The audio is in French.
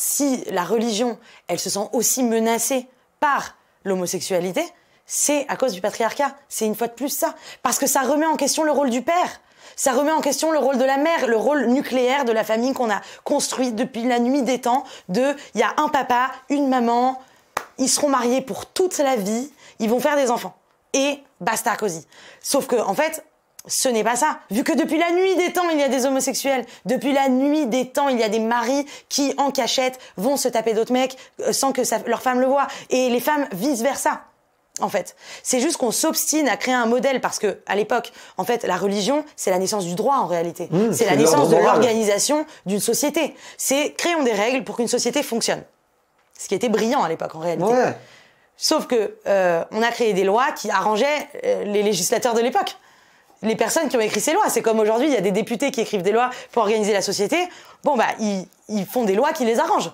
si la religion, elle se sent aussi menacée par l'homosexualité, c'est à cause du patriarcat. C'est une fois de plus ça. Parce que ça remet en question le rôle du père. Ça remet en question le rôle de la mère, le rôle nucléaire de la famille qu'on a construit depuis la nuit des temps, de il y a un papa, une maman, ils seront mariés pour toute la vie, ils vont faire des enfants. Et basta cosy. Sauf que, en fait, ce n'est pas ça. Vu que depuis la nuit des temps, il y a des homosexuels. Depuis la nuit des temps, il y a des maris qui, en cachette, vont se taper d'autres mecs euh, sans que leur femme le voit. Et les femmes vice-versa. En fait, c'est juste qu'on s'obstine à créer un modèle parce que à l'époque, en fait, la religion, c'est la naissance du droit en réalité. Mmh, c'est la naissance de l'organisation d'une société. C'est créons des règles pour qu'une société fonctionne. Ce qui était brillant à l'époque en réalité. Sauf que euh, on a créé des lois qui arrangeaient euh, les législateurs de l'époque les personnes qui ont écrit ces lois. C'est comme aujourd'hui, il y a des députés qui écrivent des lois pour organiser la société. Bon, bah, ils, ils font des lois qui les arrangent.